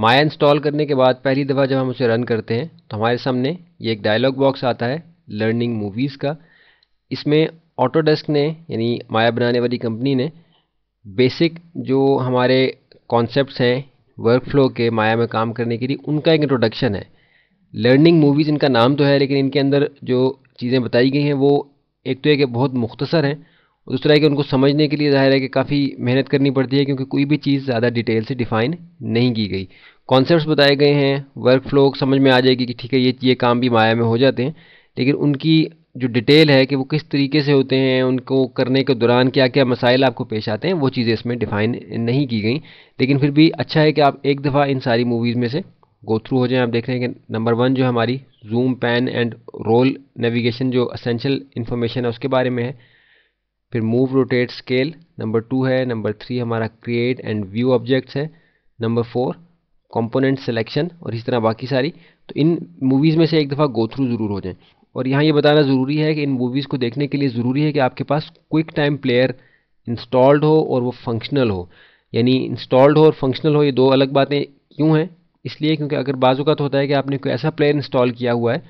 माया install करने के बाद पहली दफ़ा जब हम उसे रन करते हैं तो हमारे सामने ये एक डायलॉग बॉक्स आता है लर्निंग मूवीज़ का इसमें ऑटोडेस्क ने यानी माया बनाने वाली कंपनी ने बेसिक जो हमारे कॉन्सेप्ट्स हैं वर्क फ्लो के माया में काम करने के लिए उनका एक इंट्रोडक्शन है लर्निंग मूवीज़ इनका नाम तो है लेकिन इनके अंदर जो चीज़ें बताई गई हैं वो एक तो एक बहुत मुख्तसर हैं दूसरा है कि उनको समझने के लिए जाहिर है कि काफ़ी मेहनत करनी पड़ती है क्योंकि कोई भी चीज़ ज़्यादा डिटेल से डिफाइन नहीं की गई कॉन्सेप्ट बताए गए हैं वर्क फ्लो समझ में आ जाएगी कि ठीक है ये ये काम भी माया में हो जाते हैं लेकिन उनकी जो डिटेल है कि वो किस तरीके से होते हैं उनको करने के दौरान क्या क्या मसाइल आपको पेश आते हैं वो चीज़ें इसमें डिफाइन नहीं की गई लेकिन फिर भी अच्छा है कि आप एक दफ़ा इन सारी मूवीज़ में से गो थ्रू हो जाएं आप देख रहे हैं कि नंबर वन जो हमारी zoom pan and roll navigation जो असेंशियल इन्फॉर्मेशन है उसके बारे में है फिर move rotate scale number two है नंबर थ्री हमारा क्रिएट एंड व्यू ऑब्जेक्ट्स है नंबर फोर कंपोनेंट सिलेक्शन और इस तरह बाकी सारी तो इन मूवीज़ में से एक दफ़ा गो थ्रू ज़रूर हो जाएं और यहाँ ये बताना ज़रूरी है कि इन मूवीज़ को देखने के लिए ज़रूरी है कि आपके पास क्विक टाइम प्लेयर इंस्टॉल्ड हो और वो फंक्शनल हो यानी इंस्टॉल्ड हो और फंक्शनल हो ये दो अलग बातें क्यों हैं इसलिए क्योंकि अगर बाज़ू का तो होता है कि आपने कोई ऐसा प्लेयर इंस्टॉल किया हुआ है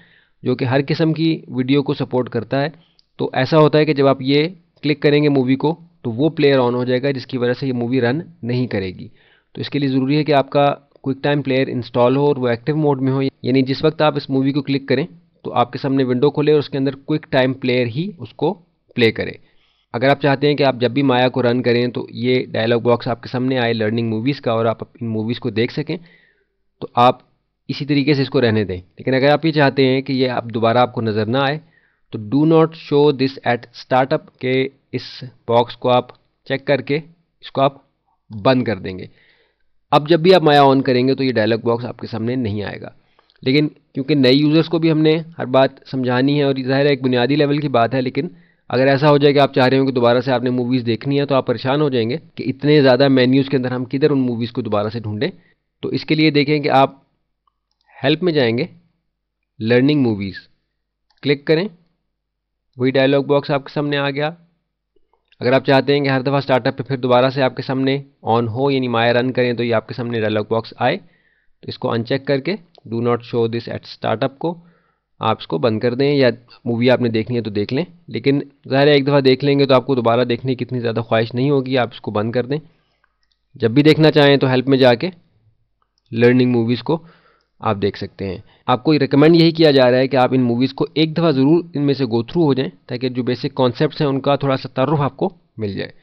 जो कि हर किस्म की वीडियो को सपोर्ट करता है तो ऐसा होता है कि जब आप ये क्लिक करेंगे मूवी को तो वो प्लेयर ऑन हो जाएगा जिसकी वजह से ये मूवी रन नहीं करेगी तो इसके लिए ज़रूरी है कि आपका क्विक टाइम प्लेयर इंस्टॉल हो और वो एक्टिव मोड में हो यानी जिस वक्त आप इस मूवी को क्लिक करें तो आपके सामने विंडो खोले और उसके अंदर क्विक टाइम प्लेयर ही उसको प्ले करें अगर आप चाहते हैं कि आप जब भी माया को रन करें तो ये डायलॉग बॉक्स आपके सामने आए लर्निंग मूवीज़ का और आप इन मूवीज़ को देख सकें तो आप इसी तरीके से इसको रहने दें लेकिन अगर आप ये चाहते हैं कि ये आप दोबारा आपको नज़र ना आए तो do not show this at startup के इस बॉक्स को आप चेक करके इसको आप बंद कर देंगे अब जब भी आप माया ऑन करेंगे तो ये डायलॉग बॉक्स आपके सामने नहीं आएगा लेकिन क्योंकि नए यूज़र्स को भी हमने हर बात समझानी है और ज़ाहिर है एक बुनियादी लेवल की बात है लेकिन अगर ऐसा हो जाए कि आप चाह रहे हो कि दोबारा से आपने मूवीज़ देखनी है तो आप परेशान हो जाएंगे कि इतने ज़्यादा मेन्यूज़ के अंदर हम किधर उन मूवीज़ को दोबारा से ढूंढें तो इसके लिए देखें कि आप हेल्प में जाएंगे लर्निंग मूवीज़ क्लिक करें वही डायलॉग बॉक्स आपके सामने आ गया अगर आप चाहते हैं कि हर दफ़ा स्टार्टअप पे फिर दोबारा से आपके सामने ऑन हो यानी माया रन करें तो ये आपके सामने डायलॉग बॉक्स आए तो इसको अनचेक करके do not show this at startup को आप इसको बंद कर दें या मूवी आपने देखनी है तो देख लें लेकिन ज़ाहिर है एक दफ़ा देख लेंगे तो आपको दोबारा देखने की इतनी ज़्यादा ख्वाहिश नहीं होगी आप इसको बंद कर दें जब भी देखना चाहें तो हेल्प में जाके लर्निंग मूवीज़ को आप देख सकते हैं आपको रिकमेंड यही किया जा रहा है कि आप इन मूवीज़ को एक दफ़ा ज़रूर इनमें से गो थ्रू हो जाएं ताकि जो बेसिक कॉन्सेप्ट हैं उनका थोड़ा सा तरफ आपको मिल जाए